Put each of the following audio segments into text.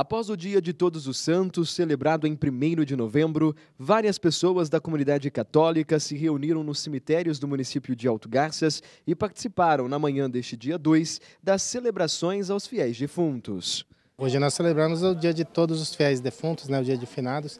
Após o Dia de Todos os Santos, celebrado em 1 de novembro, várias pessoas da comunidade católica se reuniram nos cemitérios do município de Alto Garças e participaram, na manhã deste dia 2, das celebrações aos fiéis defuntos. Hoje nós celebramos o Dia de Todos os Fiéis Defuntos, né, o Dia de Finados,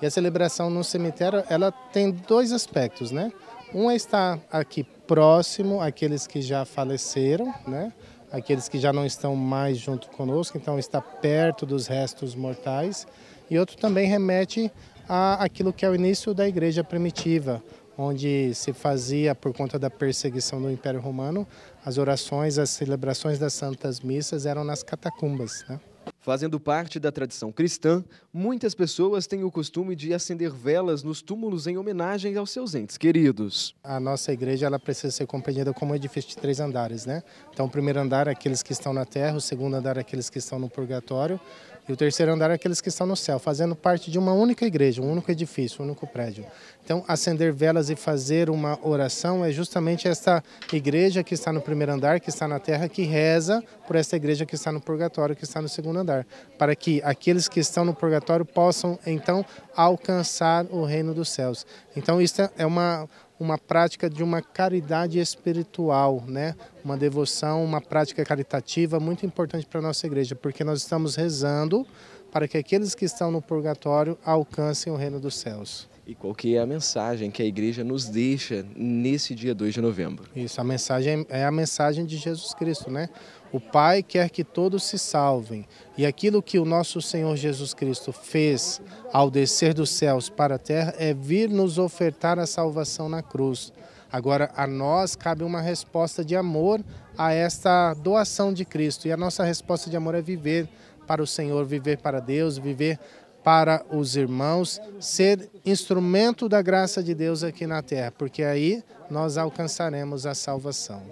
e a celebração no cemitério ela tem dois aspectos. Né? Um é estar aqui próximo àqueles que já faleceram, né? aqueles que já não estão mais junto conosco, então está perto dos restos mortais. E outro também remete a aquilo que é o início da igreja primitiva, onde se fazia, por conta da perseguição do Império Romano, as orações, as celebrações das santas missas eram nas catacumbas. Né? Fazendo parte da tradição cristã, muitas pessoas têm o costume de acender velas nos túmulos em homenagem aos seus entes queridos. A nossa igreja ela precisa ser compreendida como um edifício de três andares, né? Então, o primeiro andar é aqueles que estão na terra, o segundo andar é aqueles que estão no purgatório e o terceiro andar é aqueles que estão no céu, fazendo parte de uma única igreja, um único edifício, um único prédio. Então, acender velas e fazer uma oração é justamente esta igreja que está no primeiro andar, que está na terra, que reza por esta igreja que está no purgatório, que está no segundo andar, para que aqueles que estão no purgatório possam, então, alcançar o reino dos céus. Então, isso é uma uma prática de uma caridade espiritual, né? uma devoção, uma prática caritativa muito importante para a nossa igreja, porque nós estamos rezando para que aqueles que estão no purgatório alcancem o reino dos céus. E qual que é a mensagem que a igreja nos deixa nesse dia 2 de novembro? Isso, a mensagem é, é a mensagem de Jesus Cristo, né? O Pai quer que todos se salvem. E aquilo que o nosso Senhor Jesus Cristo fez ao descer dos céus para a terra é vir nos ofertar a salvação na cruz. Agora, a nós cabe uma resposta de amor a esta doação de Cristo. E a nossa resposta de amor é viver para o Senhor, viver para Deus, viver para os irmãos, ser instrumento da graça de Deus aqui na terra, porque aí nós alcançaremos a salvação.